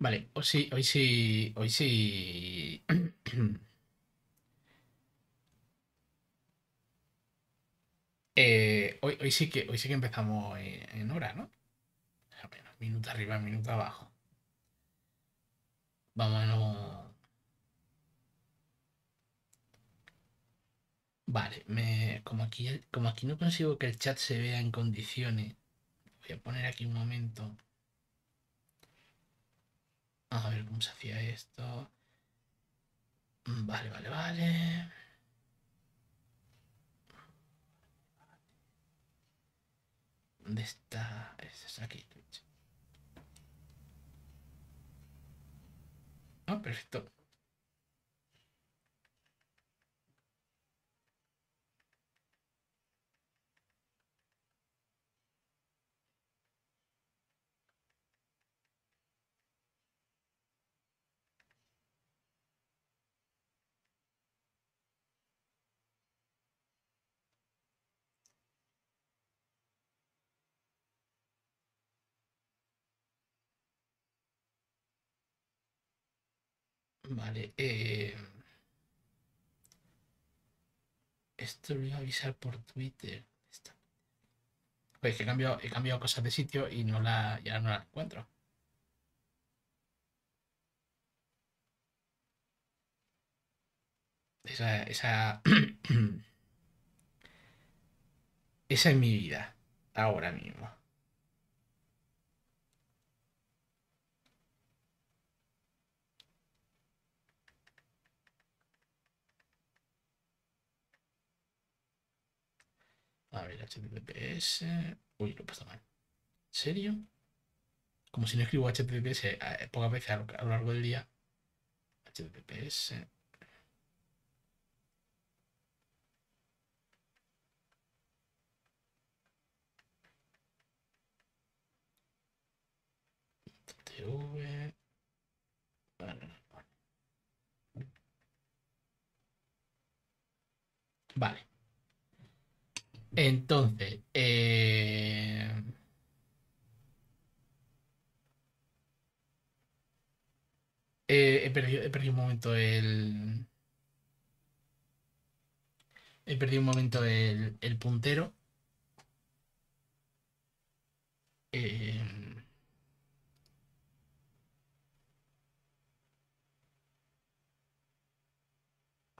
Vale, hoy sí, hoy sí, hoy sí. Eh, hoy, sí que, hoy sí que empezamos en, hora, ¿no? Apenas minuto arriba, minuto abajo. Vámonos. Vale, me, como, aquí, como aquí no consigo que el chat se vea en condiciones, voy a poner aquí un momento. A ver cómo se hacía esto. Vale, vale, vale. ¿Dónde está? Es aquí, Twitch. Ah, perfecto. Vale. Eh... Esto lo voy a avisar por Twitter. Pues que he cambiado, he cambiado cosas de sitio y no la, ya no la encuentro. Esa, esa, esa es mi vida ahora mismo. A ver, HTTPS. Uy, lo he mal. ¿En serio? Como si no escribo HTTPS eh, eh, pocas veces a lo, a lo largo del día. HTTPS. TV. vale. Entonces, eh... he, eh, eh, perdido, he, eh, perdido, un momento el. He perdido un momento el, el puntero. Eh...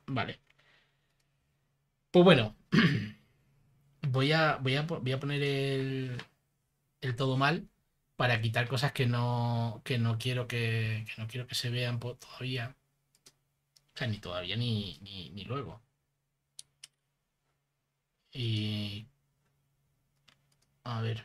Vale. Pues bueno. voy a, poner el, todo mal para quitar cosas que no, no quiero que, no quiero que se vean todavía. O sea, ni todavía ni luego. Y. A ver.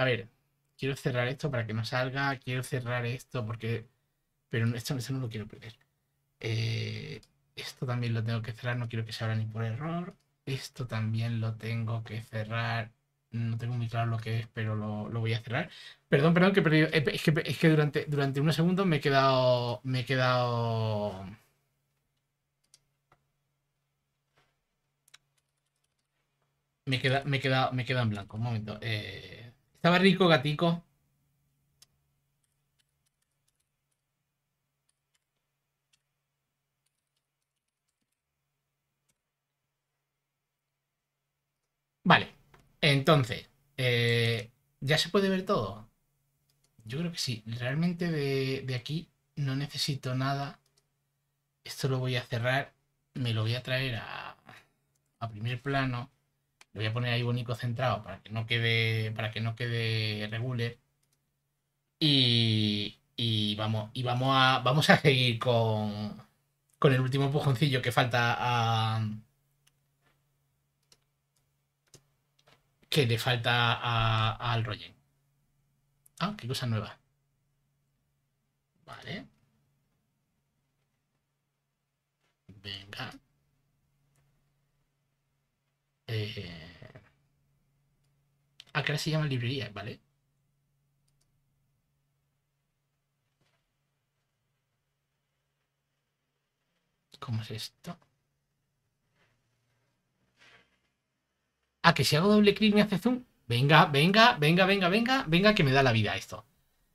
a ver, quiero cerrar esto para que no salga, quiero cerrar esto porque... Pero esto, no lo quiero perder. Eh, esto también lo tengo que cerrar, no quiero que se abra ni por error. Esto también lo tengo que cerrar. No tengo muy claro lo que es, pero lo, voy a cerrar. Perdón, perdón, que he perdido. Eh, es que, durante, durante unos segundos me he quedado. Me he quedado. Me he quedado, me he quedado, me he en blanco. Un momento. Eh... Estaba rico, gatico. Vale, entonces, eh, ¿ya se puede ver todo? Yo creo que sí. Realmente de, aquí no necesito nada. Esto lo voy a cerrar. Me lo voy a traer a, a primer plano. Le voy a poner ahí bonito centrado para que no quede, para que no quede regular. Y, vamos, y vamos a, vamos a seguir con, el último empujoncillo que falta que le falta al Rogen. Ah, qué cosa nueva. Vale. Venga. Eh, ahora se llama librería, ¿vale? ¿Cómo es esto? A ah, que si hago doble clic me hace zoom. Venga, venga, venga, venga, venga, venga, que me da la vida esto.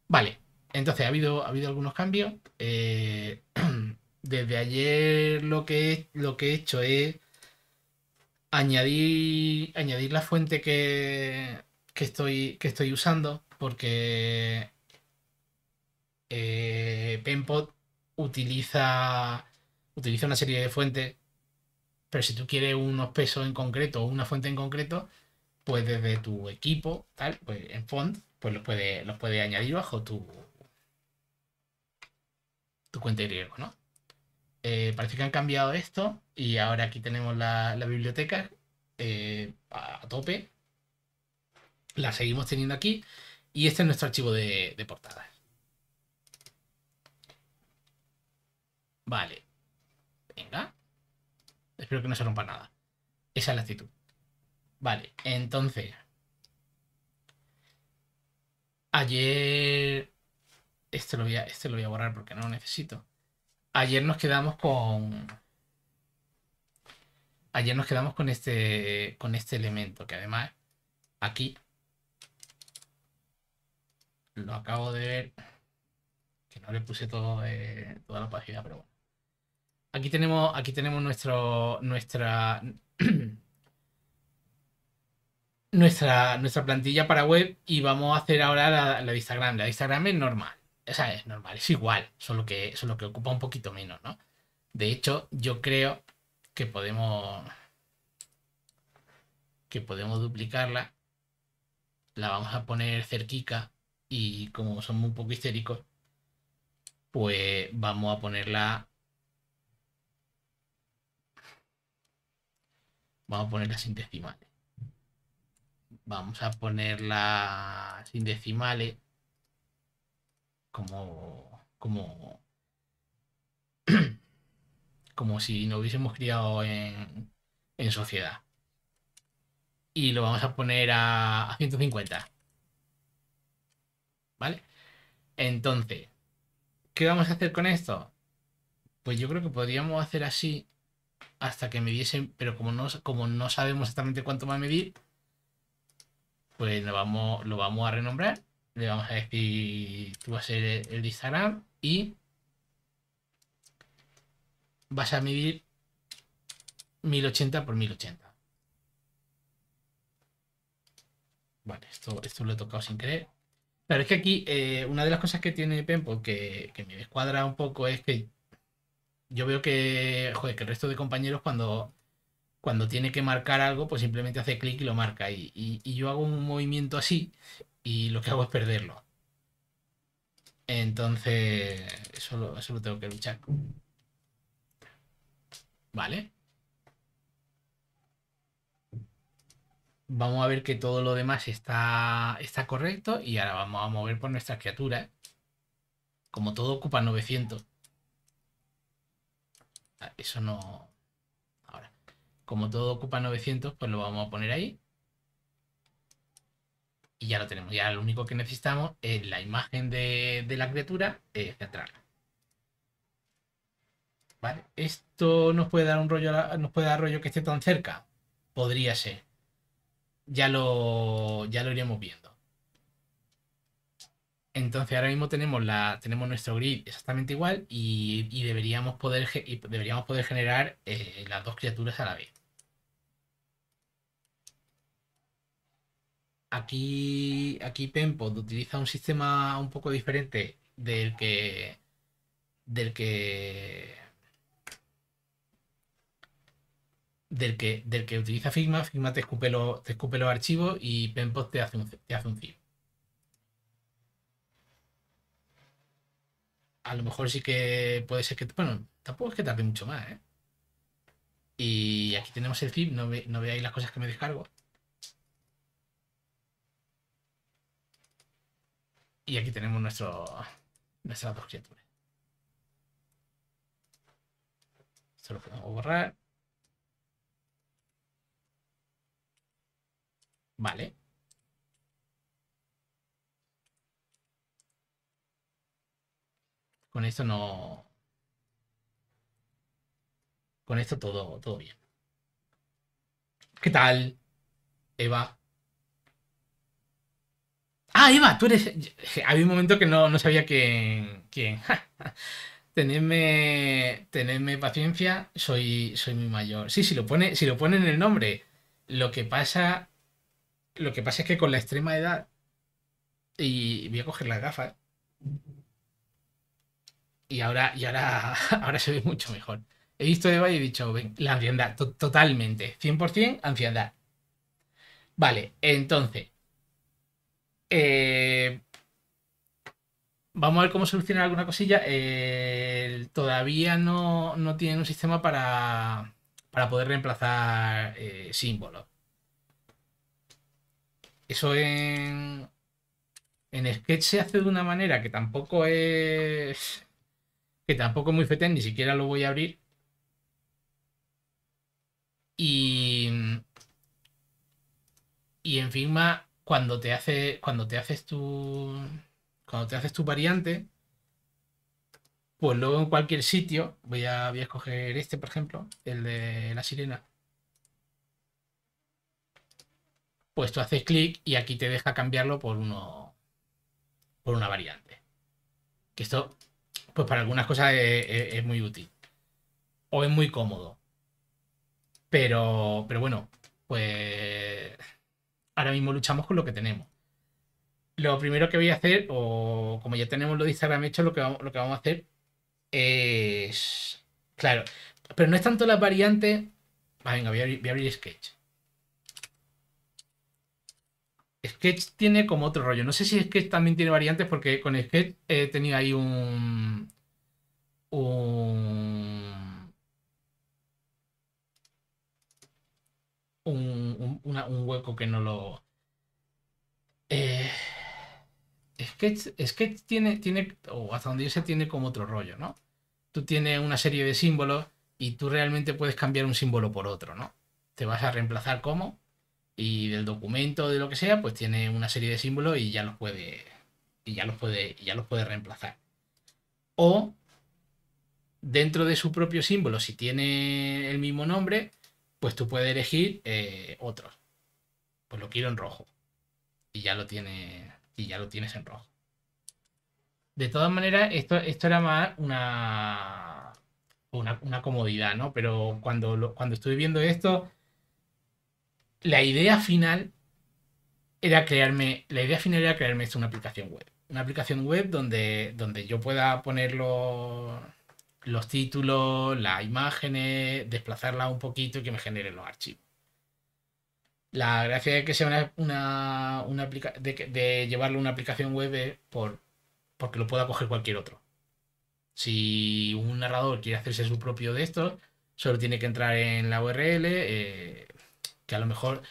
Vale, entonces ha habido, ha habido algunos cambios. Eh, desde ayer lo que, lo que he hecho es añadir, la fuente que, estoy, que estoy usando porque eh, Penpot utiliza, utiliza una serie de fuentes, pero si tú quieres unos pesos en concreto o una fuente en concreto, pues desde tu equipo, tal, pues en font, pues los puedes puede añadir bajo tu, tu cuenta de griego, ¿no? Eh, parece que han cambiado esto y ahora aquí tenemos la, biblioteca eh, a, tope. La seguimos teniendo aquí y este es nuestro archivo de, portadas. Vale. Venga. Espero que no se rompa nada. Esa es la actitud. Vale, entonces. Ayer... Este lo voy a, este lo voy a borrar porque no lo necesito. Ayer nos quedamos con. Ayer nos quedamos con este. con este elemento. Que además aquí. Lo acabo de ver. Que no le puse todo, eh, toda la página, pero bueno. Aquí tenemos, aquí tenemos nuestro, nuestra. nuestra, nuestra plantilla para web y vamos a hacer ahora la, la de Instagram. La de Instagram es normal o es normal, es igual, solo que, solo que ocupa un poquito menos, ¿no? De hecho, yo creo que podemos que podemos duplicarla. La vamos a poner cerquica y como son un poco histéricos, pues vamos a ponerla vamos a ponerla sin decimales. Vamos a ponerla sin decimales como, como, como si nos hubiésemos criado en, sociedad. Y lo vamos a poner a, 150. ¿Vale? Entonces, ¿qué vamos a hacer con esto? Pues yo creo que podríamos hacer así hasta que midiesen, pero como no, como no sabemos exactamente cuánto va a medir, pues lo vamos, lo vamos a renombrar le vamos a decir, tú vas a ser el Instagram y vas a medir 1080 por 1080. Vale, esto, esto lo he tocado sin creer Pero es que aquí eh, una de las cosas que tiene Pempo que, me descuadra un poco es que yo veo que, que el resto de compañeros cuando, cuando tiene que marcar algo, pues simplemente hace clic y lo marca. y, yo hago un movimiento así y lo que hago es perderlo. Entonces, eso lo, tengo que luchar. Vale. Vamos a ver que todo lo demás está, está correcto y ahora vamos a mover por nuestras criaturas. ¿eh? Como todo ocupa 900. Ah, eso no... Ahora. Como todo ocupa 900, pues lo vamos a poner ahí ya lo tenemos. Ya lo único que necesitamos es la imagen de, la criatura eh, ¿Vale? Esto nos puede dar un rollo, nos puede dar rollo que esté tan cerca. Podría ser. Ya lo, ya lo iremos viendo. Entonces ahora mismo tenemos la tenemos nuestro grid exactamente igual y, deberíamos poder deberíamos poder generar eh, las dos criaturas a la vez. Aquí, aquí Penpod utiliza un sistema un poco diferente del que. del que. del que, del que utiliza Figma. Figma te escupe, te los archivos y Penpod te hace un, te hace un zip. a lo mejor sí que puede ser que. Bueno, tampoco es que tarde mucho más, ¿eh? Y aquí tenemos el zip, no veáis las cosas que me descargo. Y aquí tenemos nuestro, nuestras dos criaturas. Esto lo podemos borrar. Vale. Con esto no... Con esto todo, todo bien. ¿Qué tal, Eva? Ah, Eva, tú eres. Había un momento que no, sabía quién. tenedme, paciencia, soy, soy muy mayor. Sí, si lo, pone, si lo en el nombre. Lo que pasa. Lo que pasa es que con la extrema edad. Y voy a coger las gafas. Y ahora, y ahora, ahora se ve mucho mejor. He visto Eva y he dicho, ven, la ancianidad, totalmente. 100% ancianidad. Vale, entonces. Eh, vamos a ver cómo solucionar alguna cosilla. Eh, todavía no, tienen un sistema para, poder reemplazar eh, símbolos. Eso en, en Sketch se hace de una manera que tampoco es. que tampoco es muy fetén, ni siquiera lo voy a abrir. Y. Y en Figma cuando te hace, cuando te haces tu, cuando te haces tu variante, pues luego en cualquier sitio, voy a, voy a escoger este, por ejemplo, el de la sirena. Pues tú haces clic y aquí te deja cambiarlo por uno, por una variante. Que esto, pues para algunas cosas es, muy útil. O es muy cómodo. Pero, pero bueno, pues ahora mismo luchamos con lo que tenemos. Lo primero que voy a hacer, o como ya tenemos lo de Instagram hecho, lo que vamos, lo que vamos a hacer es. Claro, pero no es tanto la variante. Ah, venga, voy a, abrir, Sketch. Sketch tiene como otro rollo. No sé si Sketch también tiene variantes, porque con Sketch he tenido ahí un. un un, hueco que no lo... Eh, es tiene, tiene, o hasta donde yo tiene como otro rollo, ¿no? Tú tienes una serie de símbolos y tú realmente puedes cambiar un símbolo por otro, ¿no? Te vas a reemplazar como y del documento de lo que sea, pues tiene una serie de símbolos y ya los puede y ya los puede y ya los puede reemplazar. O dentro de su propio símbolo, si tiene el mismo nombre, pues tú puedes elegir otro. Eh, otros. Pues lo quiero en rojo. Y ya lo, tiene, y ya lo tienes en rojo. De todas maneras, esto, esto era más una, una, comodidad, ¿no? Pero cuando, cuando estuve viendo esto, la idea final era crearme, la idea final era crearme esto, una aplicación web. Una aplicación web donde, donde yo pueda ponerlo los títulos, las imágenes, desplazarlas un poquito y que me generen los archivos. La gracia de que sea una, una, de, una aplicación web por, porque lo pueda coger cualquier otro. Si un narrador quiere hacerse su propio de estos, solo tiene que entrar en la URL, eh, que a lo mejor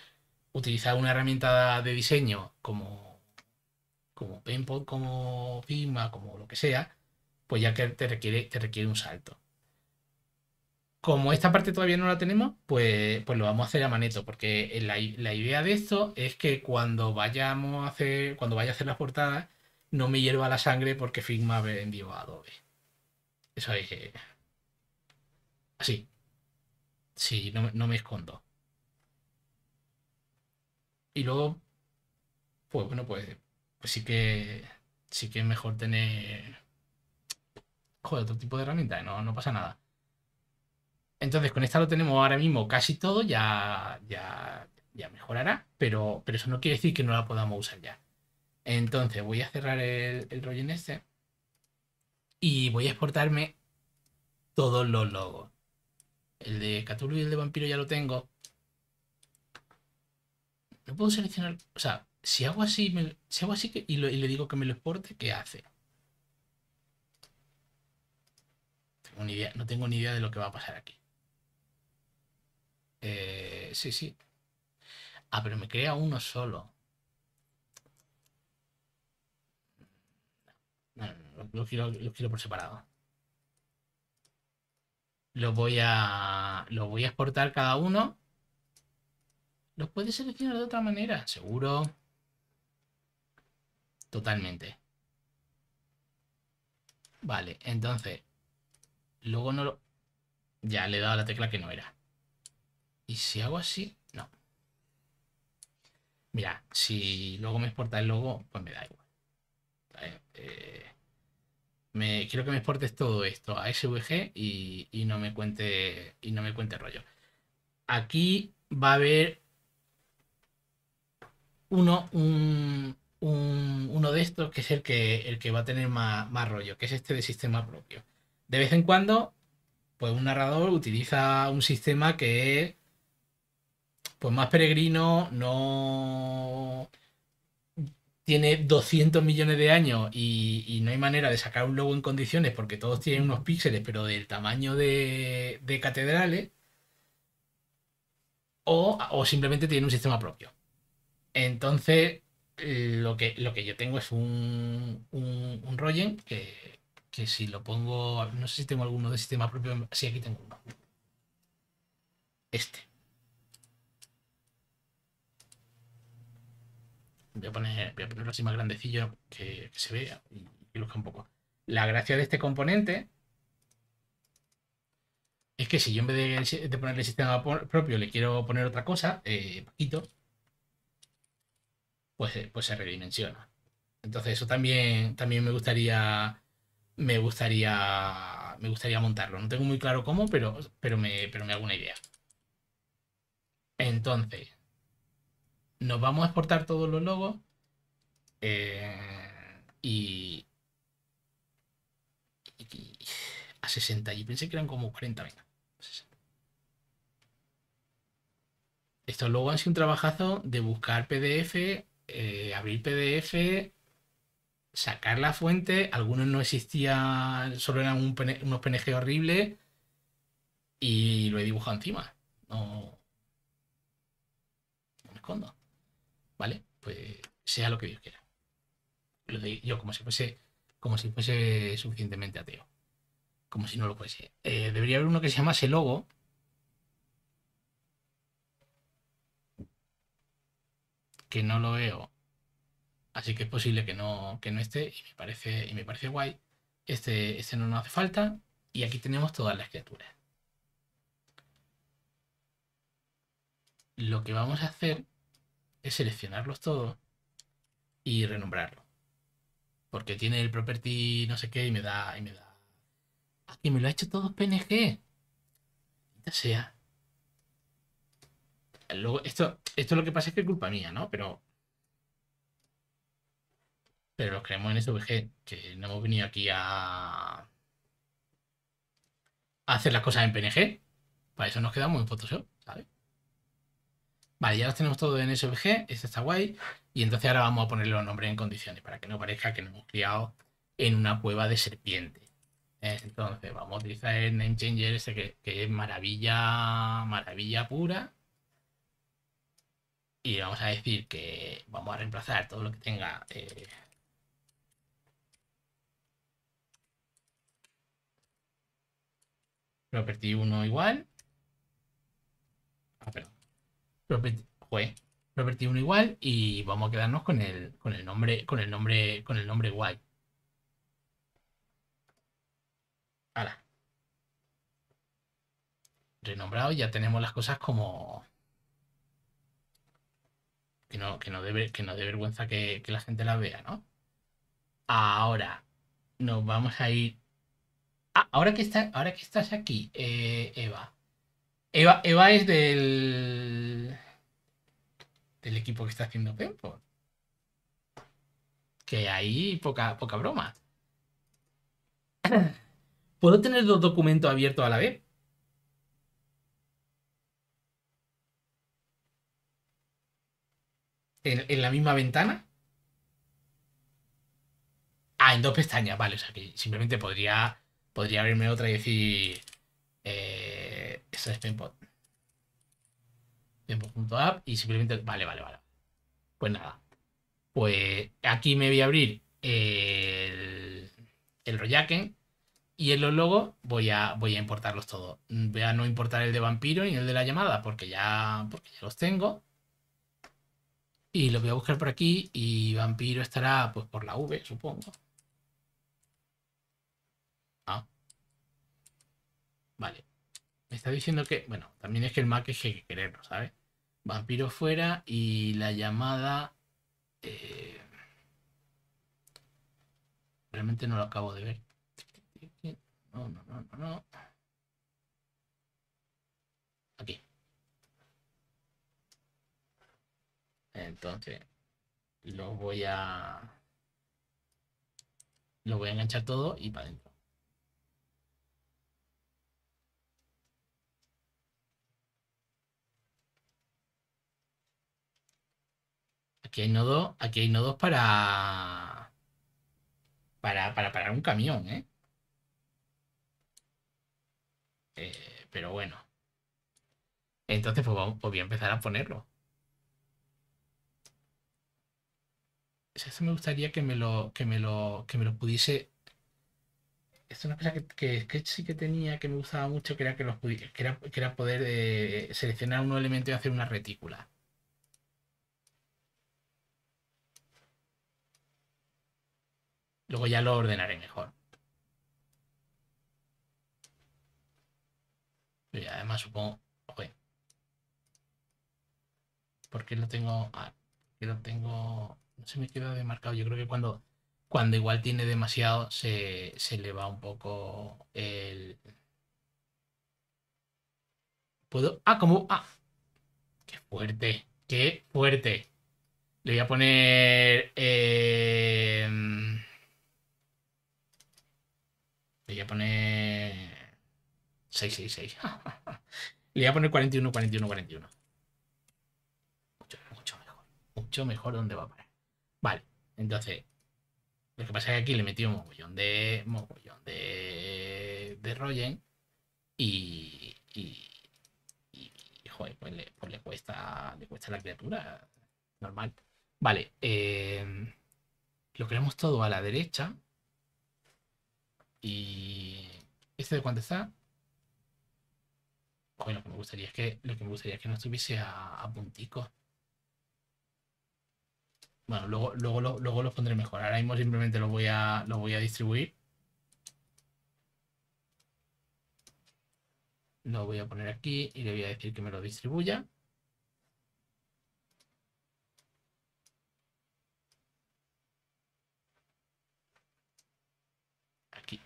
utilizar una herramienta de diseño como, como como Figma, como lo que sea, pues ya que te requiere, te requiere un salto. Como esta parte todavía no la tenemos, pues, pues lo vamos a hacer a maneto, porque la, idea de esto es que cuando vayamos a hacer, cuando vaya a hacer las portadas, no me hierva la sangre porque Figma vendió a Adobe. Eso es así. Sí, no, no me escondo. Y luego, pues bueno, pues, pues sí que sí que es mejor tener otro tipo de herramienta, ¿eh? no, no pasa nada. Entonces, con esta lo tenemos ahora mismo casi todo, ya, ya, ya mejorará, pero, pero eso no quiere decir que no la podamos usar ya. Entonces, voy a cerrar el, el rollo en este y voy a exportarme todos los logos. El de Cthulhu y el de Vampiro ya lo tengo. No puedo seleccionar, o sea, si hago así, me, si hago así y le digo que me lo exporte, ¿qué hace? no tengo ni idea de lo que va a pasar aquí. Eh, sí, sí. Ah, pero me crea uno solo. No, lo, quiero, quiero por separado. Lo voy a. Lo voy a exportar cada uno. Los puedes seleccionar de otra manera, seguro. Totalmente. Vale, entonces Luego no lo... Ya, le he dado la tecla que no era. Y si hago así, no. Mira, si luego me exporta el logo, pues me da igual. Eh, eh, me, quiero que me exportes todo esto a SVG y, y, no me cuente y no me cuente rollo. Aquí va a haber uno, uno de estos que es el que, el que va a tener más, más rollo, que es este de sistema propio de vez en cuando, pues un narrador utiliza un sistema que es pues más peregrino, no tiene 200 millones de años y, no hay manera de sacar un logo en condiciones porque todos tienen unos píxeles, pero del tamaño de, catedrales, o, simplemente tiene un sistema propio. Entonces, lo que, lo que yo tengo es un, un, un que que si lo pongo, no sé si tengo alguno de sistema propio, sí, aquí tengo uno. Este. Voy a, ponerlo así más grandecillo que, se vea y, luzca un poco. La gracia de este componente es que si yo en vez de, de ponerle sistema propio le quiero poner otra cosa, eh, Paquito, pues, eh, pues se redimensiona. Entonces eso también, también me gustaría me gustaría, me gustaría montarlo. No tengo muy claro cómo, pero, pero, me, pero me hago una idea. Entonces, nos vamos a exportar todos los logos eh, y, a 60. Y pensé que eran como 40, venga. Estos logos han sido un trabajazo de buscar PDF, eh, abrir PDF, sacar la fuente, algunos no existían, solo eran unos PNG horribles y lo he dibujado encima. No, no me escondo. ¿Vale? Pues sea lo que Dios quiera. Lo yo como si fuese como si fuese suficientemente ateo. Como si no lo fuese. Eh, debería haber uno que se llamase logo. Que no lo veo. Así que es posible que no, que no esté y me parece, y me parece guay. Este, este, no nos hace falta. Y aquí tenemos todas las criaturas. Lo que vamos a hacer es seleccionarlos todos y renombrarlos. Porque tiene el property no sé qué y me da... Y me da... Aquí ah, me lo ha hecho todo PNG. Ya sea. Luego, esto, esto lo que pasa es que es culpa mía, ¿no? Pero pero los creemos en SVG, que no hemos venido aquí a... hacer las cosas en PNG. Para eso nos quedamos en Photoshop, ¿sabes? Vale, ya los tenemos todo en SVG, este está guay. Y entonces ahora vamos a ponerle los nombres en condiciones para que no parezca que nos hemos criado en una cueva de serpiente. ¿Eh? Entonces vamos a utilizar el name changer ese que, es maravilla, maravilla pura. Y vamos a decir que vamos a reemplazar todo lo que tenga eh, Property 1 igual. Ah, perdón. Property, 1 igual y vamos a quedarnos con el, con el nombre, con el nombre, con el nombre guay. Ahora. Renombrado, ya tenemos las cosas como. Que no, debe, que no dé vergüenza que, que la gente las vea, ¿no? Ahora, nos vamos a ir Ah, ahora que, está, ahora que estás aquí, eh, Eva. Eva. es del. del equipo que está haciendo Tempo. Que hay poca, poca broma. ¿Puedo tener dos documentos abiertos a la vez? ¿En, en la misma ventana? Ah, en dos pestañas, vale. O sea que simplemente podría podría abrirme otra y decir, eh, esa es Penpot. y simplemente, vale, vale, vale. Pues nada, pues aquí me voy a abrir el, el y en los logos voy a, voy a importarlos todos. Voy a no importar el de vampiro ni el de la llamada porque ya, porque los tengo. Y los voy a buscar por aquí y vampiro estará pues por la V, supongo. Vale. Me está diciendo que, bueno, también es que el Mac es que hay que quererlo, ¿sabes? Vampiro fuera y la llamada... Eh, realmente no lo acabo de ver. No, no, no, no, no. Aquí. Entonces, lo voy a... Lo voy a enganchar todo y para adentro. aquí hay nodos, aquí hay nodos para, para, parar un camión, ¿eh? eh pero bueno. Entonces, pues, vamos, pues voy a empezar a ponerlo. Eso me gustaría que me lo, que me lo, que me lo pudiese es una cosa que, sí que tenía, que me gustaba mucho, que era, que que era poder eh, seleccionar un elemento y hacer una retícula. Luego ya lo ordenaré mejor. Y además supongo... ¿Por qué lo tengo...? Ah, lo tengo... No se me queda demarcado. Yo creo que cuando, cuando igual tiene demasiado se, se le va un poco el... ¿Puedo? Ah, como... Ah. Qué fuerte. Qué fuerte. Le voy a poner... Eh... poner 666. Le voy a poner 41, 41, 41. Mucho, mucho mejor. Mucho mejor donde va a parar. Vale, entonces. Lo que pasa es que aquí le metió un mogollón de. mogollón de. de Rogen. Y. y. Pues, pues le, cuesta. le cuesta la criatura. Normal. Vale, eh, lo queremos todo a la derecha. Y este de cuánto está. Bueno, lo que me gustaría es que lo que me gustaría es que no estuviese a, puntico Bueno, luego, luego, luego, luego pondré mejor. Ahora mismo simplemente lo voy a, lo voy a distribuir. Lo voy a poner aquí y le voy a decir que me lo distribuya.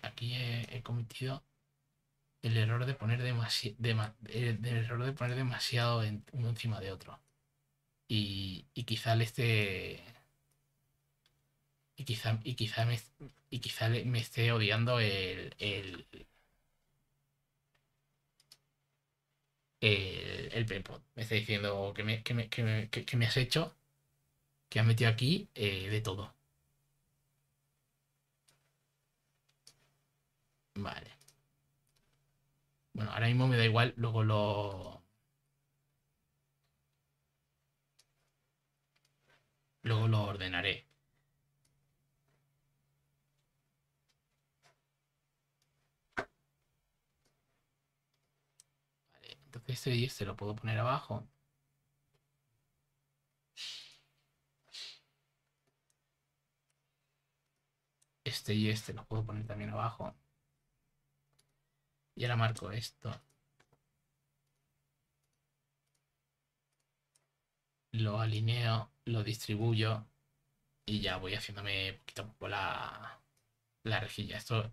aquí, he, cometido el error de poner demasiado eh, error de poner demasiado uno encima de otro y, quizá le esté y quizá y quizá me, y quizá me esté odiando el, el el, me está diciendo que me, que que que, me has hecho que has metido aquí eh, de todo Vale. Bueno, ahora mismo me da igual, luego lo... Luego lo ordenaré. Vale, entonces este y este lo puedo poner abajo. Este y este lo puedo poner también abajo. Y ahora marco esto. Lo alineo, lo distribuyo y ya voy haciéndome poquito a poco la, rejilla. Esto,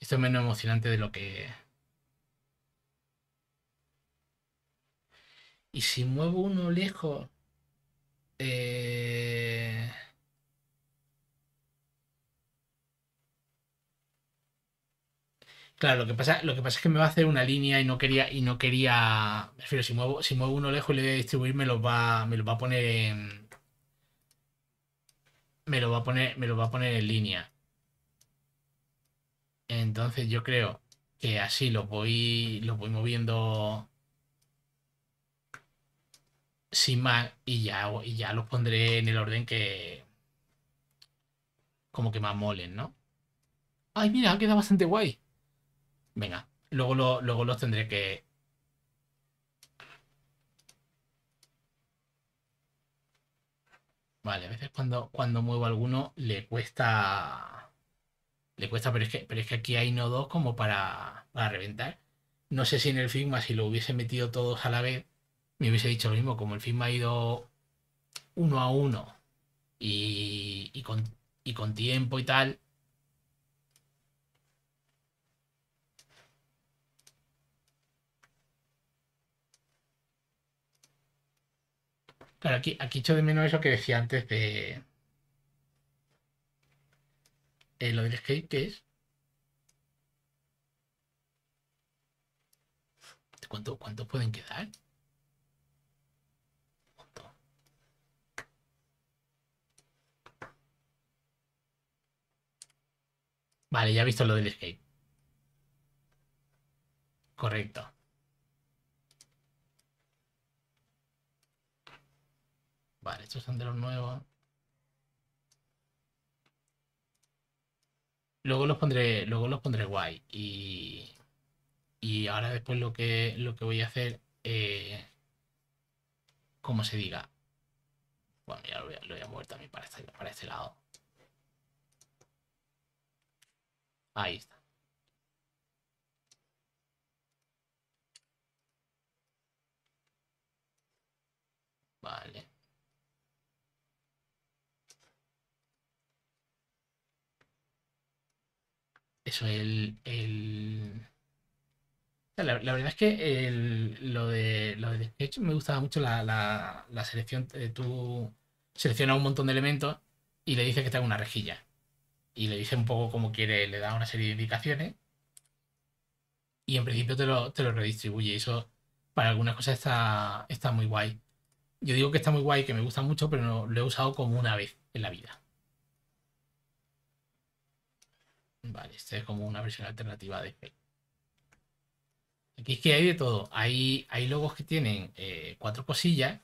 esto es menos emocionante de lo que... Y si muevo uno lejos... Eh, Claro, lo que pasa, lo que pasa es que me va a hacer una línea y no quería, y no quería. si muevo, si muevo uno lejos y le voy a distribuir, me los va, me va a poner Me lo va a poner, me lo va a poner en línea. Entonces yo creo que así lo voy. lo voy moviendo. Sin más. Y ya, y ya los pondré en el orden que. Como que más molen, ¿no? Ay, mira, ha quedado bastante guay. Venga, luego, luego los tendré que... Vale, a veces cuando, cuando muevo alguno le cuesta... Le cuesta, pero es que, es que aquí hay nodos como para, reventar. No sé si en el Figma, si lo hubiese metido todos a la vez, me hubiese dicho lo mismo. Como el Figma ha ido uno a uno con, y con tiempo y tal, Claro, aquí, aquí echo de menos eso que decía antes de. Eh, lo del escape, ¿qué es? ¿Cuánto, pueden quedar? Vale, ya he visto lo del escape. Correcto. Vale, estos son de los nuevos. Luego los pondré, luego los pondré guay. Y, y ahora después lo que, lo que voy a hacer, eh, como se diga. Bueno, ya lo voy a, lo a mover también para este, para este lado. Ahí está. Vale. eso, el, La, verdad es que lo, de, lo de hecho me gustaba mucho la, la, selección. Eh, tú seleccionas un montón de elementos y le dices que te haga una rejilla. Y le dice un poco cómo quiere, le da una serie de indicaciones. Y en principio te lo, te lo redistribuye. Eso para algunas cosas está, está muy guay. Yo digo que está muy guay, que me gusta mucho, pero no, lo he usado como una vez en la vida. Vale, esta es como una versión alternativa de Aquí es que hay de todo. Hay, hay logos que tienen eh, cuatro cosillas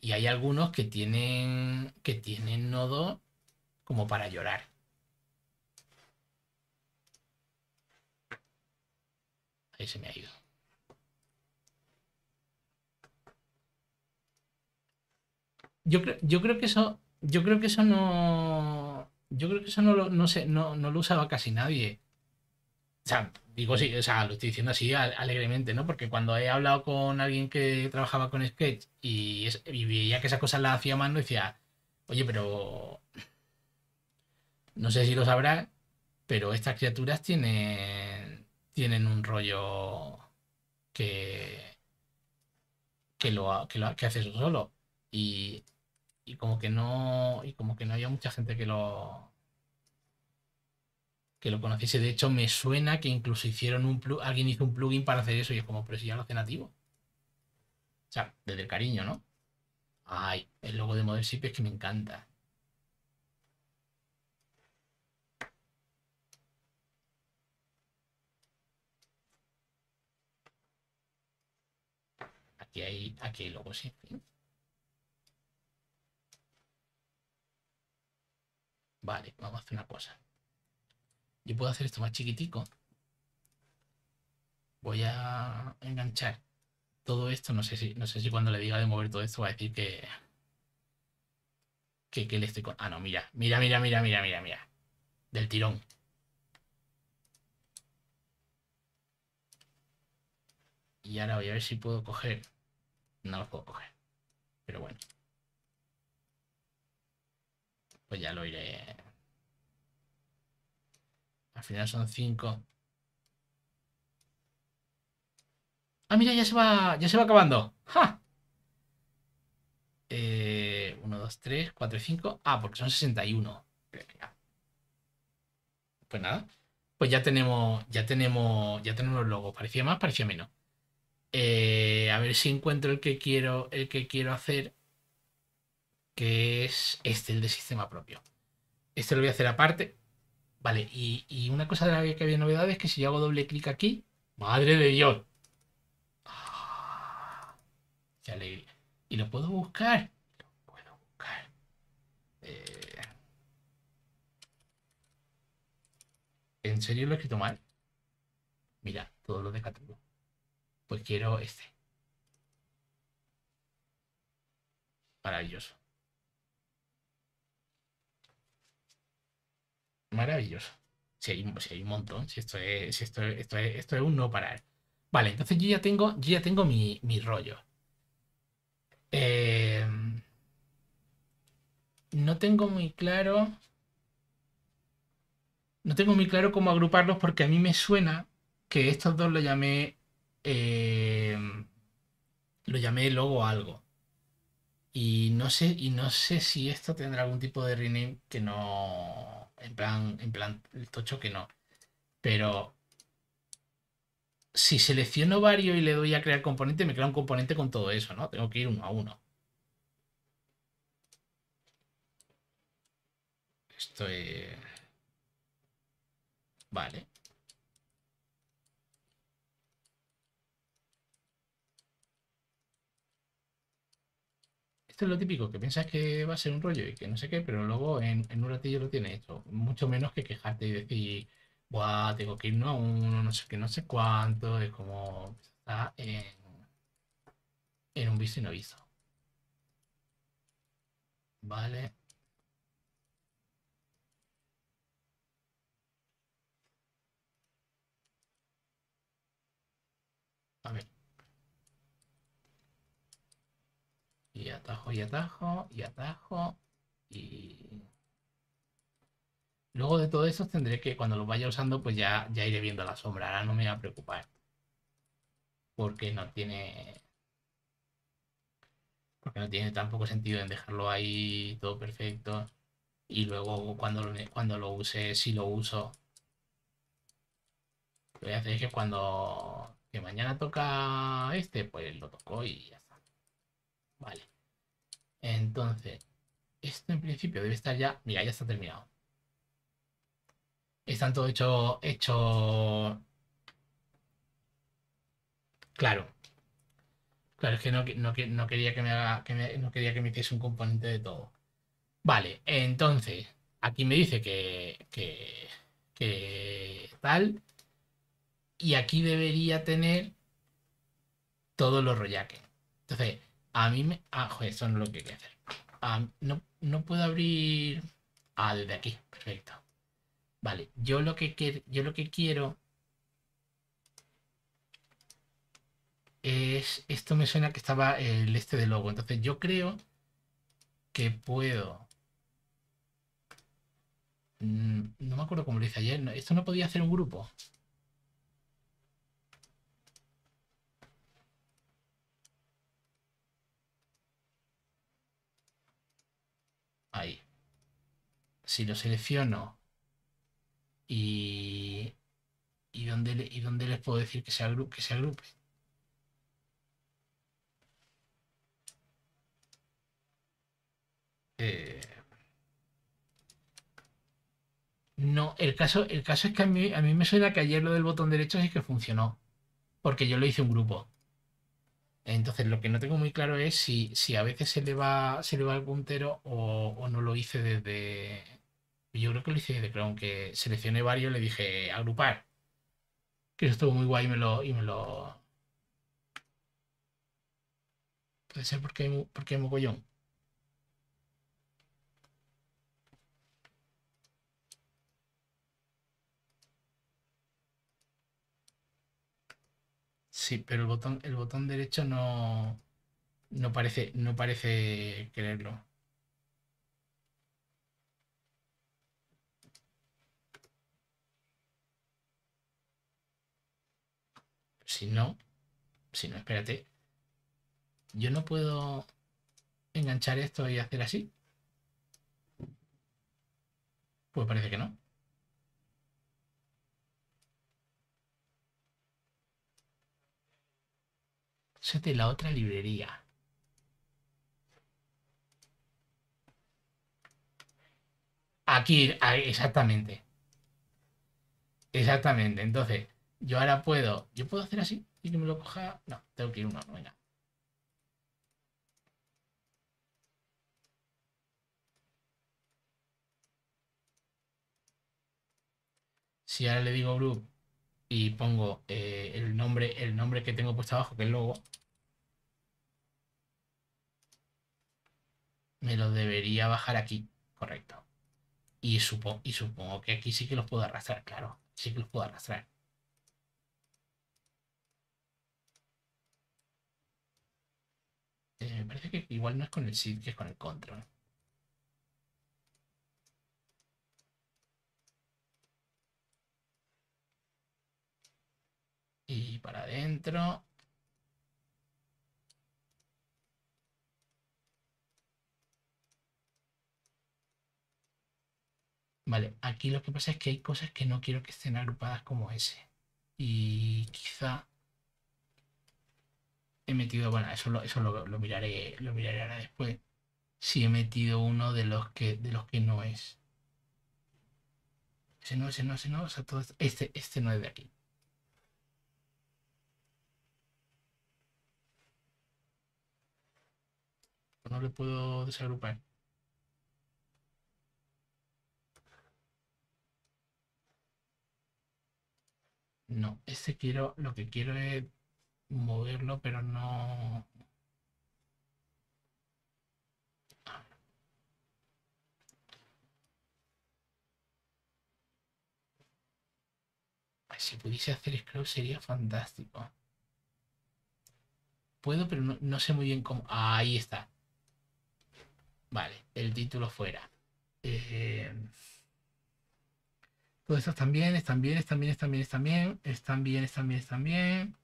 y hay algunos que tienen, que tienen nodo como para llorar. Ahí se me ha ido. Yo yo creo que eso, yo creo que eso no, yo creo que eso no lo, no sé, no, lo usaba casi nadie. O sea, digo sí, o sea, lo estoy diciendo así alegremente, ¿no? Porque cuando he hablado con alguien que trabajaba con Sketch y, veía que esas cosas las hacía mano, decía, oye, pero no sé si lo sabrá, pero estas criaturas tienen, tienen un rollo que, que, lo, que, hace solo. Y y como que no y como que no había mucha gente que lo que lo conociese. De hecho, me suena que incluso hicieron un alguien hizo un plugin para hacer eso y es como, pero si ya lo hace nativo. O sea, desde el cariño, ¿no? Ay, el logo de Model Ship es que me encanta. Aquí hay, aquí hay logos, ¿sí? Vale, vamos a hacer una cosa. Yo puedo hacer esto más chiquitico. Voy a enganchar todo esto. No sé si, no sé si cuando le diga de mover todo esto va a decir que... Que, que le estoy con... Ah, no, mira, mira, mira, mira, mira, mira, mira. Del tirón. Y ahora voy a ver si puedo coger... No lo puedo coger. Pero bueno. Pues ya lo iré. Al final son 5. Ah, mira, ya se va. Ya se va acabando. ¡Ja! 1, 2, 3, 4 y 5. Ah, porque son 61. Pues nada. Pues ya tenemos. Ya tenemos. Ya tenemos los logos. Parecía más, parecía menos. Eh, a ver si encuentro el que quiero. El que quiero hacer que es este, el de sistema propio. Este lo voy a hacer aparte. Vale, y, una cosa de la que había novedad es que si yo hago doble clic aquí, madre de Dios. Qué ah, Y lo puedo buscar. Lo puedo buscar. Eh, ¿En serio lo he escrito mal? Mira, todo lo de Pues quiero este. Maravilloso. Maravilloso. Si hay, un montón, si esto es, si esto, esto, es, esto es un no parar. Vale, entonces yo ya tengo, ya tengo mi, rollo. Em, no tengo muy claro. No tengo muy claro cómo agruparlos porque a mí me suena que estos dos lo llamé. Em, lo llamé logo algo. Y no sé, y no sé si esto tendrá algún tipo de rename que no. En plan, en plan, el tocho que no. Pero si selecciono varios y le doy a crear componente, me crea un componente con todo eso, ¿no? Tengo que ir uno a uno. Estoy... Vale. es lo típico, que piensas que va a ser un rollo y que no sé qué, pero luego en, un ratillo lo tienes hecho. Mucho menos que quejarte y decir, Buah, tengo que irnos a uno, no sé qué, no sé cuánto. Es como está en, en un visto y no visto. Vale. Y atajo, y atajo, y atajo, y... Luego de todo eso tendré que, cuando lo vaya usando, pues ya, ya iré viendo la sombra. Ahora no me va a preocupar. Porque no tiene... Porque no tiene tampoco sentido en dejarlo ahí todo perfecto. Y luego cuando lo, cuando lo use, si lo uso... Lo voy a hacer es que cuando... Que mañana toca este, pues lo toco y ya está. Vale. Entonces, esto en principio debe estar ya... Mira, ya está terminado. Están todo hecho... hecho... Claro. Claro, es que no, quería que me no quería que me hiciese un componente de todo. Vale, entonces, aquí me dice que, que, que tal. Y aquí debería tener todos los royaques. Entonces, a mí me. Ah, joder, eso no es lo que quería hacer. no, puedo abrir. Ah, desde aquí. Perfecto. Vale, yo lo que, yo lo que quiero. Es. Esto me suena que estaba el este de logo. Entonces yo creo que puedo. Mm, no me acuerdo cómo lo hice ayer. Esto no podía hacer un grupo. si lo selecciono y, y, dónde, y dónde les puedo decir que se, que agrupe. Eh, no, el caso, el caso es que a mí, me suena que ayer lo del botón derecho sí que funcionó, porque yo lo hice un grupo. Entonces lo que no tengo muy claro es si, si a veces se le va, se le el puntero o no lo hice desde, yo creo que lo hice de Chrome, que seleccioné varios le dije agrupar. Que eso estuvo muy guay y me lo. Y me lo... Puede ser porque, porque hay mogollón. Sí, pero el botón, el botón derecho no, no parece, no parece quererlo. Si no, si no, espérate. Yo no puedo enganchar esto y hacer así. Pues parece que no. Esa la otra librería. Aquí, ah, exactamente. Exactamente. Entonces, yo ahora puedo. ¿Yo puedo hacer así? Y que me lo coja. No, tengo que ir uno, no venga. Si ahora le digo group y pongo eh, el nombre, el nombre que tengo puesto abajo, que es logo. Me lo debería bajar aquí, correcto. Y, supo, y supongo que aquí sí que los puedo arrastrar, claro. Sí que los puedo arrastrar. Eh, me parece que igual no es con el SID que es con el control. Y para adentro. Vale, aquí lo que pasa es que hay cosas que no quiero que estén agrupadas como ese. Y quizá he metido, bueno, eso lo, eso lo, miraré, lo miraré ahora después. Si he metido uno de los que, de los que no es. Ese no, ese no, ese no, o sea, todo este, este no es de aquí. No le puedo desagrupar. No, este quiero, lo que quiero es moverlo, pero no... Si pudiese hacer scroll sería fantástico. Puedo, pero no, sé muy bien cómo... ahí está. Vale, el título fuera. Eh, Todos estos también, están bien, están bien, están bien, están bien, están bien, están bien, están bien.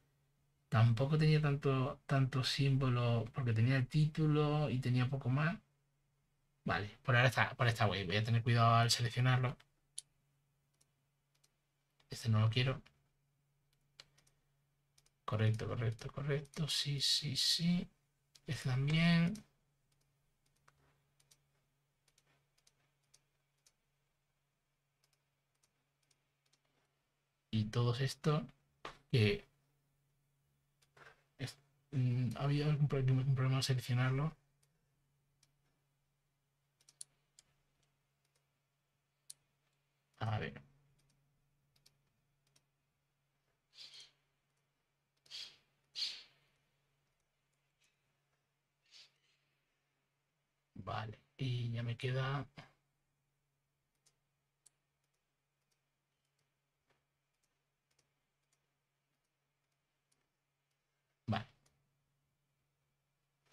Tampoco tenía tanto, tanto símbolo porque tenía el título y tenía poco más. Vale, por ahora está, por esta web. Voy a tener cuidado al seleccionarlo. Este no lo quiero. Correcto, correcto, correcto. Sí, sí, sí. Este también. Y todos estos que Mm, había algún problema seleccionarlo. A ver. Vale, y ya me queda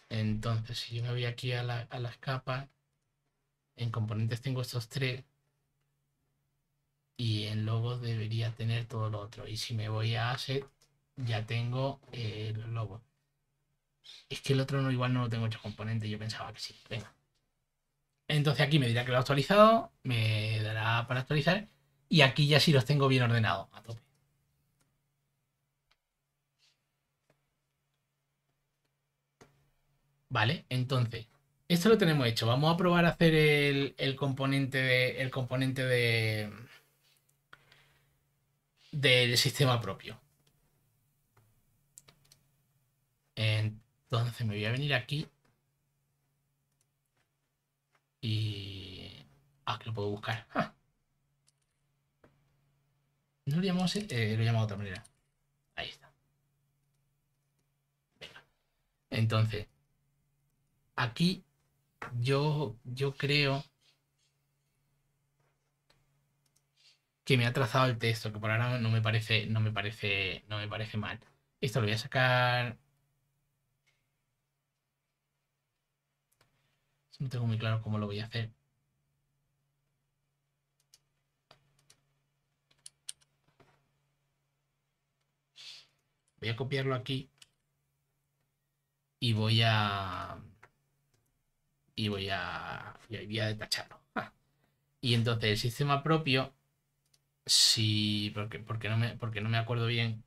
Entonces, si yo me voy aquí a, las capas, en componentes tengo estos tres. Y en logo debería tener todo lo otro. Y si me voy a asset, ya tengo el eh, logo. Es que el otro no, igual no lo tengo hecho componente, yo pensaba que sí. Venga. Entonces aquí me dirá que lo ha actualizado, me dará para actualizar y aquí ya sí los tengo bien ordenados a tope. Vale, entonces, esto lo tenemos hecho. Vamos a probar a hacer el, componente de. El componente de. del sistema propio. Entonces me voy a venir aquí. Y. Ah, que lo puedo buscar. Ah. No lo llamamos. Eh, lo llamado de otra manera. Ahí está. Venga. Entonces aquí yo, yo creo que me ha trazado el texto, que por ahora no me parece, no me parece, no me parece mal. Esto lo voy a sacar. No tengo muy claro cómo lo voy a hacer. Voy a copiarlo aquí y voy a y voy a, voy a detacharlo. Ah. Y entonces el sistema propio, si, porque, porque, no me, porque no me acuerdo bien,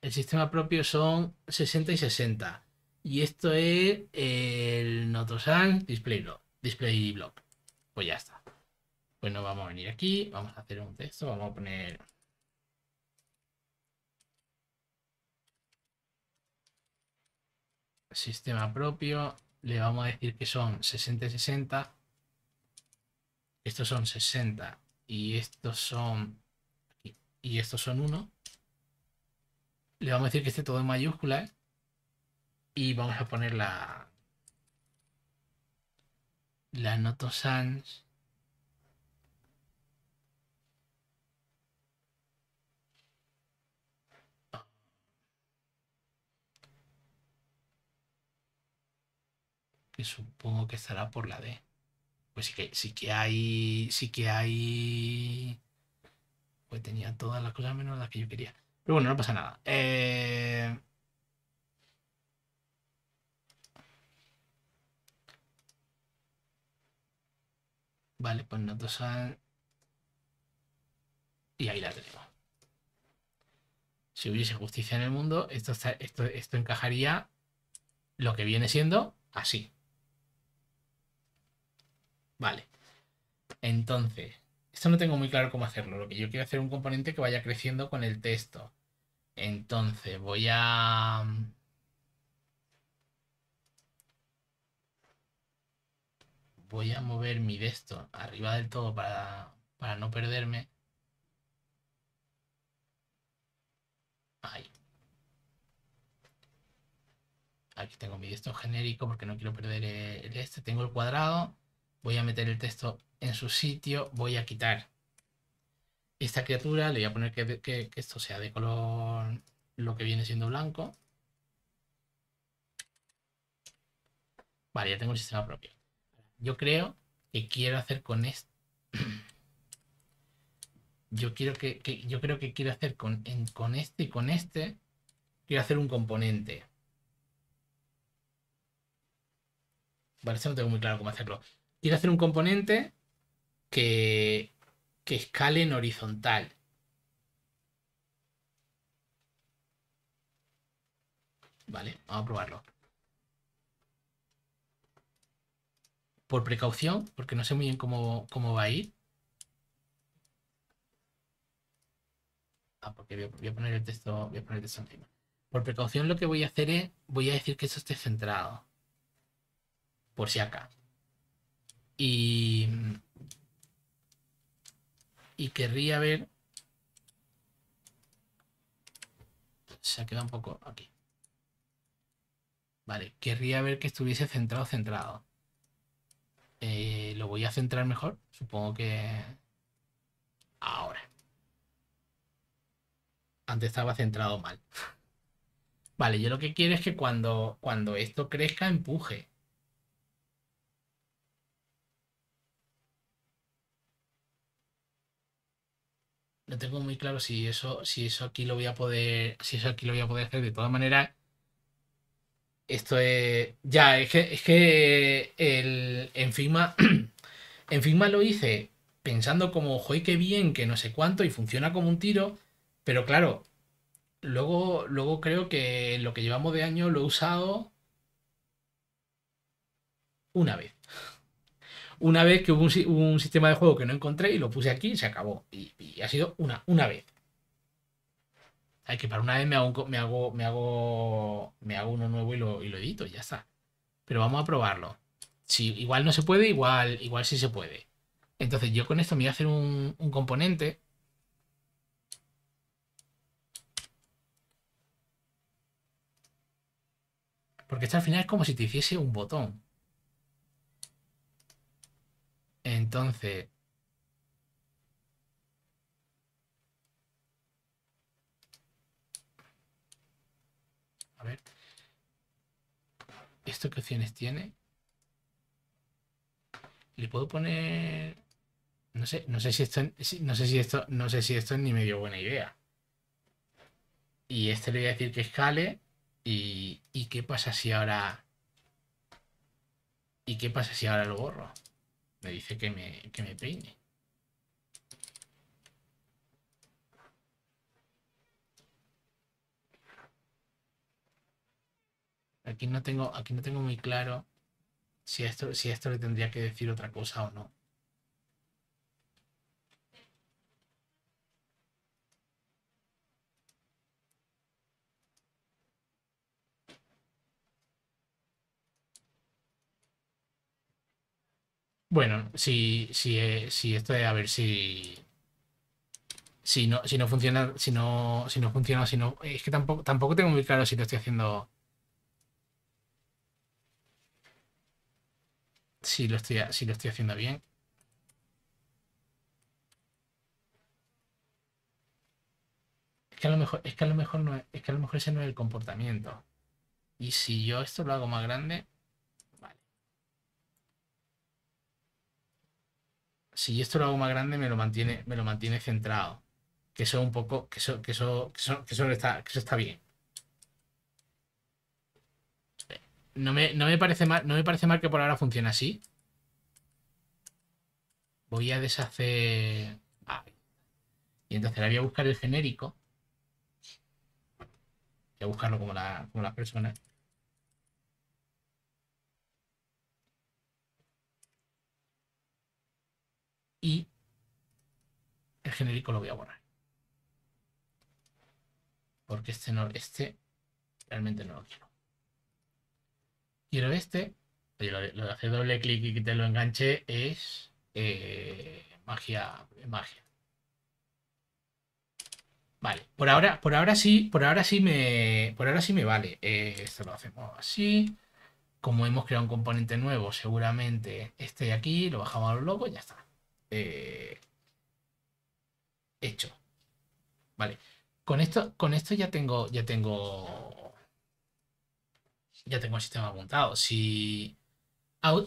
el sistema propio son 60 y 60. Y esto es el Notosan Display Block. Display Block. Pues ya está. Pues nos vamos a venir aquí, vamos a hacer un texto, vamos a poner sistema propio, le vamos a decir que son 60 60. Estos son 60 y estos son y estos son 1. Le vamos a decir que esté todo en mayúscula ¿eh? y vamos a poner la la noto sans que supongo que estará por la D. Pues sí que, sí que hay. Sí que hay. Pues tenía todas las cosas menos las que yo quería. Pero bueno, no pasa nada. Eh, vale, pues nosotros tosan Y ahí la tenemos. Si hubiese justicia en el mundo, esto, esto, esto encajaría lo que viene siendo así. Vale. Entonces, esto no tengo muy claro cómo hacerlo. Lo que yo quiero hacer un componente que vaya creciendo con el texto. Entonces, voy a... Voy a mover mi texto arriba del todo para, no perderme. Aquí tengo mi texto genérico porque no quiero perder el este. Tengo el cuadrado voy a meter el texto en su sitio, voy a quitar esta criatura, le voy a poner que, esto sea de color lo que viene siendo blanco. Vale, ya tengo el sistema propio. Yo creo que quiero hacer con esto. Yo quiero que, yo creo que quiero hacer con, con este y con este. Quiero hacer un componente. Vale, esto no tengo muy claro cómo hacerlo quiero hacer un componente que, que escale en horizontal. Vale, vamos a probarlo. Por precaución, porque no sé muy bien cómo, cómo va a ir. Ah, porque voy a, poner el texto, voy a poner encima. Por precaución lo que voy a hacer es, voy a decir que eso esté centrado. Por si acá. Y, y querría ver... Se ha quedado un poco aquí. Vale, querría ver que estuviese centrado, centrado. Eh, lo voy a centrar mejor. Supongo que... Ahora. Antes estaba centrado mal. Vale, yo lo que quiero es que cuando, cuando esto crezca, empuje. no tengo muy claro si eso, si eso aquí lo voy a poder, si eso aquí lo voy a poder hacer. De todas maneras, esto es, ya, es que, es el, en Figma, en lo hice pensando como, joy, qué bien, que no sé cuánto, y funciona como un tiro, pero claro, luego, luego creo que lo que llevamos de año lo he usado una vez una vez que hubo un, sistema de juego que no encontré y lo puse aquí se acabó. Y, ha sido una, una vez. Hay que para una vez me hago, me hago, me hago, me uno nuevo y lo, y edito, ya está. Pero vamos a probarlo. Si igual no se puede, igual, igual sí se puede. Entonces yo con esto me voy a hacer un, un componente. Porque esto al final es como si te hiciese un botón. Entonces, a ver, ¿esto qué opciones tiene? Le puedo poner, no sé, no sé si esto, no sé si esto, no sé si esto es ni medio buena idea. Y este le voy a decir que escale y qué pasa si ahora, y qué pasa si ahora lo borro. Me dice que me, que peine. Aquí no tengo, aquí no tengo muy claro si esto, si esto le tendría que decir otra cosa o no. Bueno, si, si, eh, si esto a ver si. Si no, si no funciona, si no, si no funciona, si no. Es que tampoco, tampoco tengo muy claro si lo estoy haciendo. Si lo estoy, si lo estoy haciendo bien. Es que a lo mejor, es que a lo mejor no es, es que a lo mejor ese no es el comportamiento. Y si yo esto lo hago más grande. si esto lo hago más grande, me lo mantiene, me lo mantiene centrado. Que eso un poco, que eso, que eso, que está, bien. No me, no me, parece mal, no me parece mal que por ahora funcione así. Voy a deshacer. y entonces le voy a buscar el genérico. Voy a buscarlo como, la, como las personas. y el genérico lo voy a borrar. Porque este, este realmente no lo quiero. Quiero este. lo, de, lo hacer doble clic y que te lo enganche es eh, magia, magia. Vale, por ahora, por ahora sí, por ahora sí me, por ahora sí me vale. Eh, esto lo hacemos así. Como hemos creado un componente nuevo, seguramente este de aquí, lo bajamos a los y ya está. Eh, hecho. Vale. Con esto, con esto ya tengo, ya tengo, ya tengo el sistema apuntado. Si,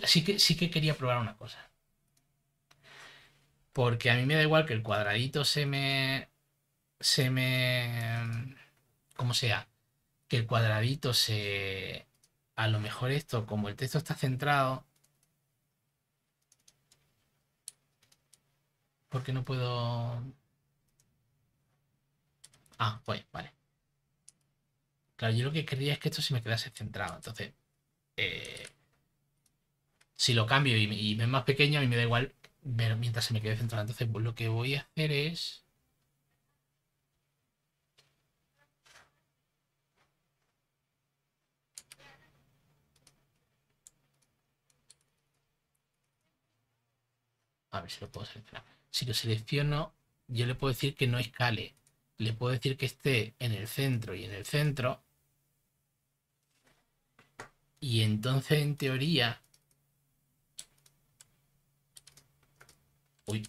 sí que, sí que quería probar una cosa. Porque a mí me da igual que el cuadradito se me, se me, como sea, que el cuadradito se, a lo mejor esto, como el texto está centrado, Porque no puedo... Ah, pues, vale. Claro, yo lo que quería es que esto se me quedase centrado. Entonces, eh, si lo cambio y, me es más pequeño, a mí me da igual Pero mientras se me quede centrado. Entonces, lo que voy a hacer es... A ver si lo puedo seleccionar si lo selecciono, yo le puedo decir que no escale. Le puedo decir que esté en el centro y en el centro. Y entonces, en teoría... Uy.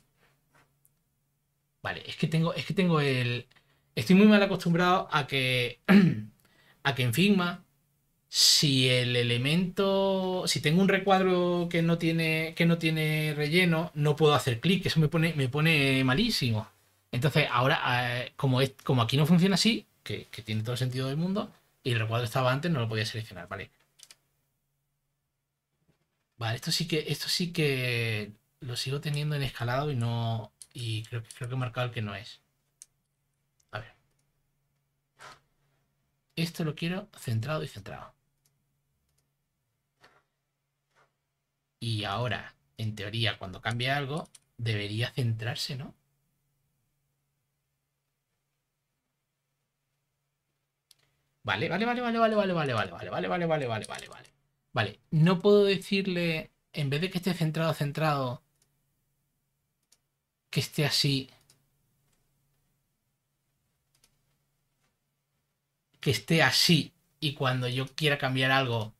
Vale, es que tengo, es que tengo el... Estoy muy mal acostumbrado a que... a que en Figma si el elemento, si tengo un recuadro que no tiene, que no tiene relleno, no puedo hacer clic, eso me pone, me pone malísimo. Entonces, ahora, ah, como, es, como aquí no funciona así, que, tiene todo el sentido del mundo, y el recuadro estaba antes, no lo podía seleccionar, ¿vale? Vale, esto sí que, esto sí que lo sigo teniendo en escalado y no. Y creo, creo que he marcado el que no es. A ver. Esto lo quiero centrado y centrado. Y ahora, en teoría, cuando cambie algo, debería centrarse, ¿no? Vale, vale, vale, vale, vale, vale, vale, vale, vale, vale, vale, vale, vale, vale, vale. Vale, no puedo decirle, en vez de que esté centrado, centrado, que esté así. Que esté así y cuando yo quiera cambiar algo.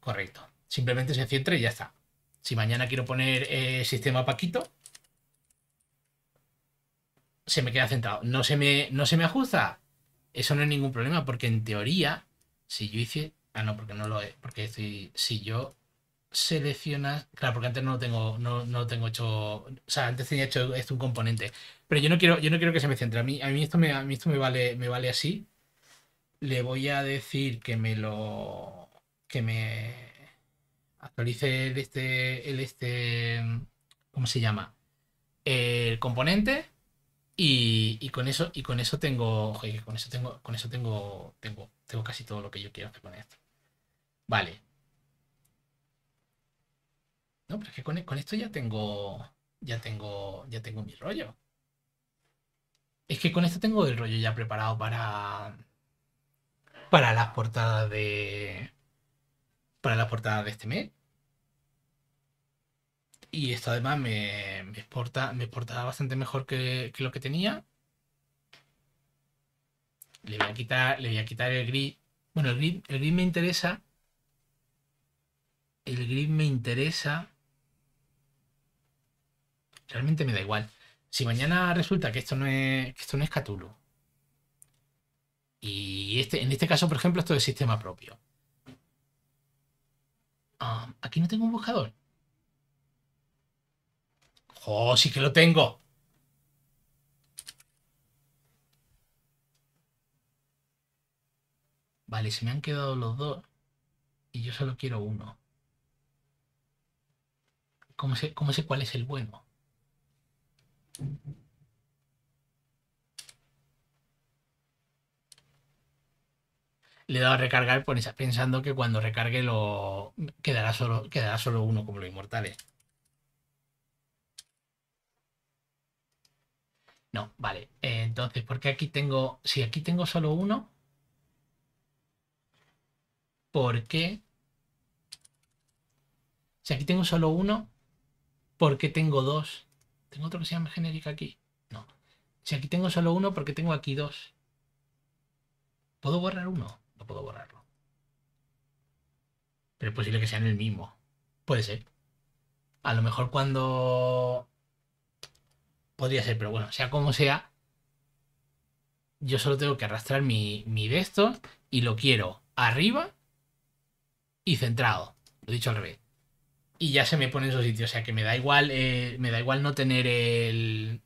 Correcto. Simplemente se centra y ya está. Si mañana quiero poner el eh, sistema Paquito, se me queda centrado. ¿No se me, ¿No se me ajusta? Eso no es ningún problema, porque en teoría, si yo hice... Ah, no, porque no lo es. Porque si yo selecciona... Claro, porque antes no lo tengo, no, no tengo hecho. O sea, antes tenía hecho esto un componente. Pero yo no quiero, yo no quiero que se me centre. A mí, a mí esto me, me vale, me vale así. Le voy a decir que me lo. que me actualice el este, el este, ¿cómo se llama? El componente y, y, con eso y con eso tengo, con eso tengo, con eso tengo, tengo, tengo casi todo lo que yo quiero hacer con esto. Vale. No, pero es que con, con esto ya tengo, ya tengo, ya tengo mi rollo. Es que con esto tengo el rollo ya preparado para, para las portadas de, para la portada de este mes. Y esto además me, me, exporta, me exporta bastante mejor que, lo que tenía. Le voy a quitar, le voy a quitar el grid. Bueno, el grid, el grid me interesa. El grid me interesa. Realmente me da igual. Si mañana resulta que esto no es, que esto no es Catulo. Y este, en este caso, por ejemplo, esto es sistema propio Ah, aquí no tengo un buscador. ¡Oh, sí que lo tengo! Vale, se me han quedado los dos. Y yo solo quiero uno. ¿Cómo sé, cómo sé cuál es el bueno? le he dado a recargar pues, pensando que cuando recargue lo quedará solo, quedará solo uno como los inmortales. No, vale. Eh, entonces, entonces, qué aquí tengo. Si aquí tengo solo uno. ¿Por qué? Si aquí tengo solo uno, ¿por qué tengo dos? ¿Tengo otro que se llama genérica aquí? No. Si aquí tengo solo uno, ¿por qué tengo aquí dos? ¿Puedo borrar uno? No puedo borrarlo. Pero es posible que sean el mismo. Puede ser. A lo mejor cuando... Podría ser, pero bueno, sea como sea, yo solo tengo que arrastrar mi, mi y lo quiero arriba y centrado. Lo he dicho al revés. Y ya se me pone en su sitio. O sea que me da igual. Eh, me da igual no tener el.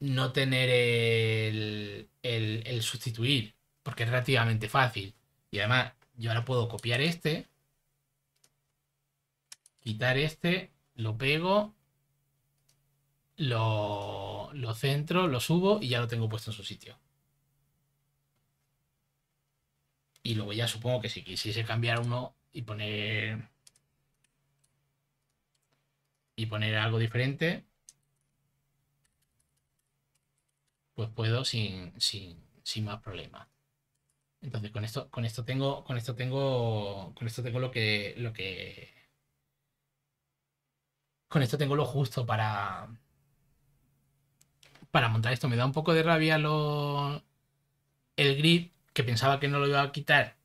No tener el. el, el sustituir porque es relativamente fácil. Y además, yo ahora puedo copiar este, quitar este, lo pego, lo, lo centro, lo subo y ya lo tengo puesto en su sitio. Y luego ya supongo que si quisiese cambiar uno y poner y poner algo diferente, pues puedo sin más problemas. Entonces, con esto, con esto tengo, con esto tengo, con esto tengo lo que, con esto tengo lo justo para, para montar esto. Me da un poco de rabia lo, el grid, que pensaba que no lo iba a quitar,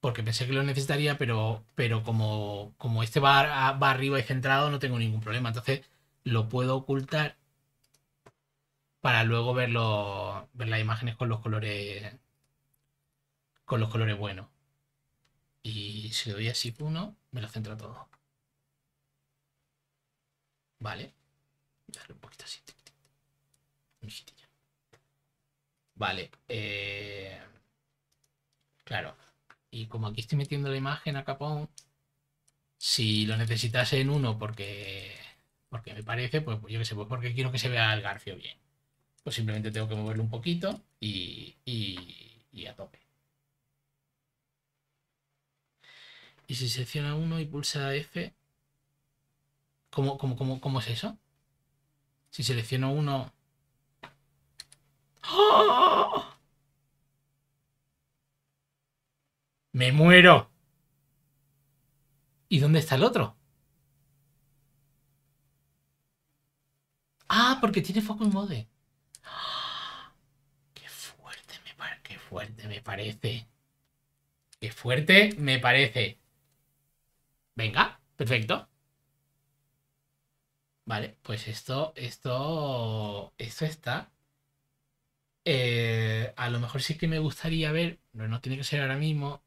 porque pensé que lo necesitaría, pero, pero como, como este va, arriba y centrado, no tengo ningún problema. Entonces, lo puedo ocultar para luego verlo, ver las imágenes con los colores con los colores buenos. Y si lo doy a SIP me lo centra todo. Vale. un poquito así. Vale. Eh, claro. Y como aquí estoy metiendo la imagen a capón, si lo necesitase en uno porque, porque me parece, pues, pues yo qué sé, pues porque quiero que se vea el garfio bien. Pues simplemente tengo que moverlo un poquito y, y a tope. Y si selecciona uno y pulsa F, ¿cómo, es eso? Si selecciono uno... ¡Ah! ¡Me muero! ¿Y dónde está el otro? Ah, porque tiene focus mode. ¡Ah! Qué fuerte qué fuerte me parece. Qué fuerte me parece. Venga, perfecto. Vale, pues esto, esto, esto está. Eh, a lo mejor sí que me gustaría ver, no tiene que ser ahora mismo,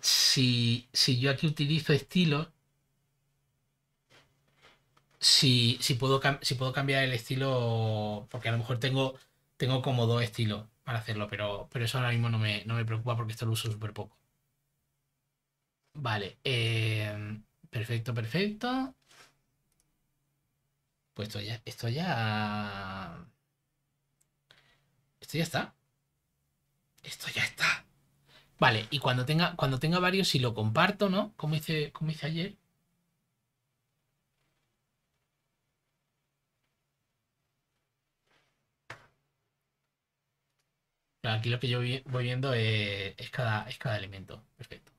si, yo aquí utilizo estilos, si, puedo, si puedo cambiar el estilo, porque a lo mejor tengo, tengo como dos estilos para hacerlo, pero, pero eso ahora mismo no me preocupa porque esto lo uso súper poco. Vale, em, perfecto, perfecto. Pues esto ya, esto ya... Esto ya está. Esto ya está. Vale, y cuando tenga, cuando tenga varios, si lo comparto, ¿no? Como hice, como hice ayer. Aquí lo que yo voy viendo eh, es cada, es cada elemento. Perfecto.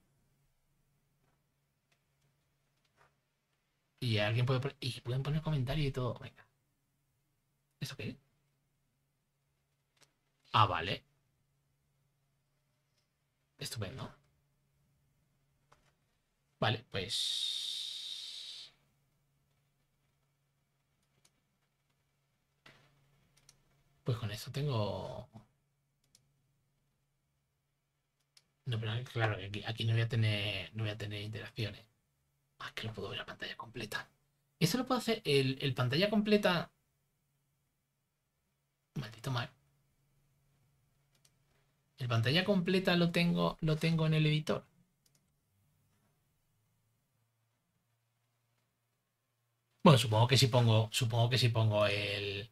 Y alguien puede poner, y pueden poner comentarios y todo. Venga. ¿Eso qué? Ah, vale. Estupendo. Vale, pues... Pues con eso tengo... No, pero claro, aquí, aquí no voy a tener, no voy a tener interacciones. Ah, que no puedo ver la pantalla completa. Eso lo puedo hacer. El, pantalla completa. Maldito mal. El pantalla completa lo tengo, lo tengo en el editor. Bueno, supongo que si pongo, supongo que si pongo el,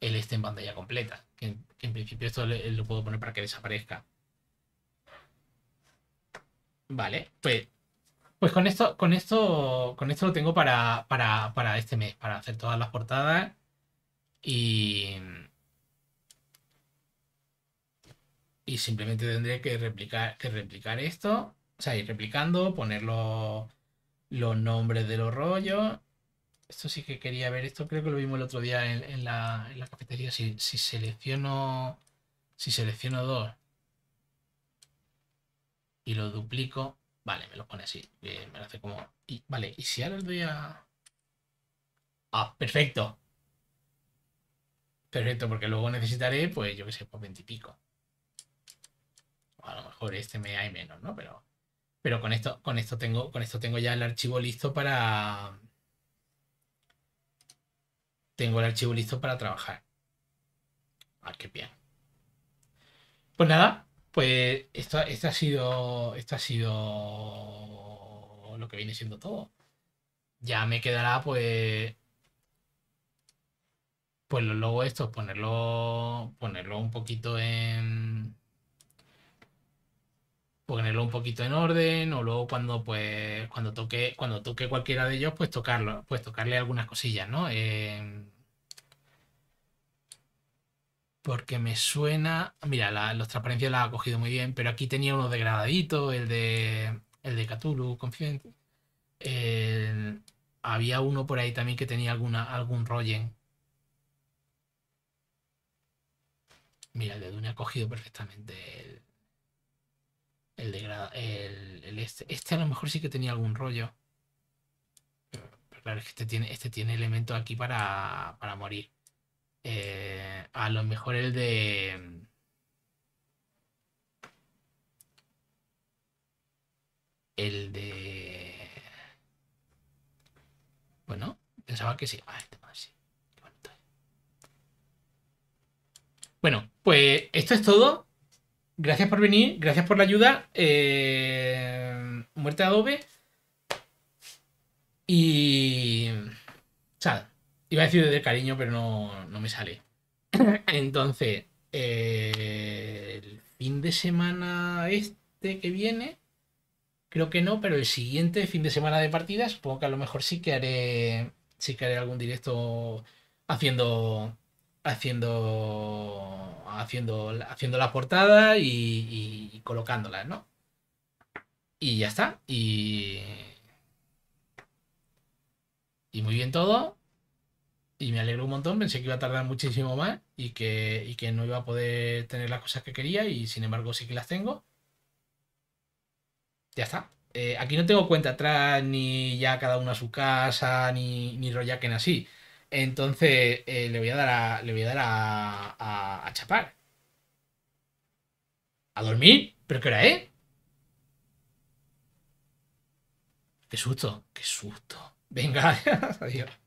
el este en pantalla completa. Que en, principio esto lo, lo puedo poner para que desaparezca. Vale, pues pues con esto, con esto, con esto lo tengo para, este mes, para hacer todas las portadas. Y. Y simplemente tendré que replicar, que replicar esto. O sea, ir replicando, poner los, nombres de los rollos. Esto sí que quería ver. Esto creo que lo vimos el otro día en, en, la, cafetería. Si, si selecciono. Si selecciono dos. Y lo duplico Vale, me lo pone así. me hace como... vale, y si ahora le doy a... Ah, perfecto. Perfecto, porque luego necesitaré, pues yo que sé, pues 20 y pico. a lo mejor este me hay menos, ¿no? Pero, pero con, esto, con, esto tengo, con esto tengo ya el archivo listo para... Tengo el archivo listo para trabajar. Ah, qué bien. Pues nada, pues esto, esto, ha sido. Esto ha sido lo que viene siendo todo. Ya me quedará, pues. Pues luego esto ponerlo. Ponerlo un poquito en. Ponerlo un poquito en orden. O luego cuando pues. Cuando toque. Cuando toque cualquiera de ellos, pues tocarlo. Pues tocarle algunas cosillas, ¿no? porque me suena. Mira, la, los transparencias la ha cogido muy bien, pero aquí tenía uno degradadito, el de. El de Cthulhu, Confident. había uno por ahí también que tenía alguna, algún rollo. Mira, el de Dune ha cogido perfectamente el. El El, este. este. a lo mejor sí que tenía algún rollo. claro, es que este tiene, este tiene elementos aquí para, para morir. Eh, a lo mejor el de... El de... Bueno, pensaba que sí. Ah, este bueno, pues esto es todo. Gracias por venir, gracias por la ayuda. Eh, muerte Adobe. Y... Chao. Iba a decir de cariño, pero no, no me sale. Entonces, eh, el fin de semana este que viene, creo que no, pero el siguiente fin de semana de partidas, supongo que a lo mejor sí que haré, sí que haré algún directo haciendo haciendo haciendo haciendo la portada y, colocándola, ¿no? Y ya está. y muy bien todo y me alegro un montón, pensé que iba a tardar muchísimo más y que, que no iba a poder tener las cosas que quería y sin embargo sí que las tengo. Ya está. Eh, aquí no tengo cuenta atrás, ni ya cada uno a su casa, ni, ni así. Entonces eh, le voy a dar a, le voy a, dar a, a, chapar. ¿A dormir? ¿Pero qué hora es? Qué susto, qué susto. Venga, adiós.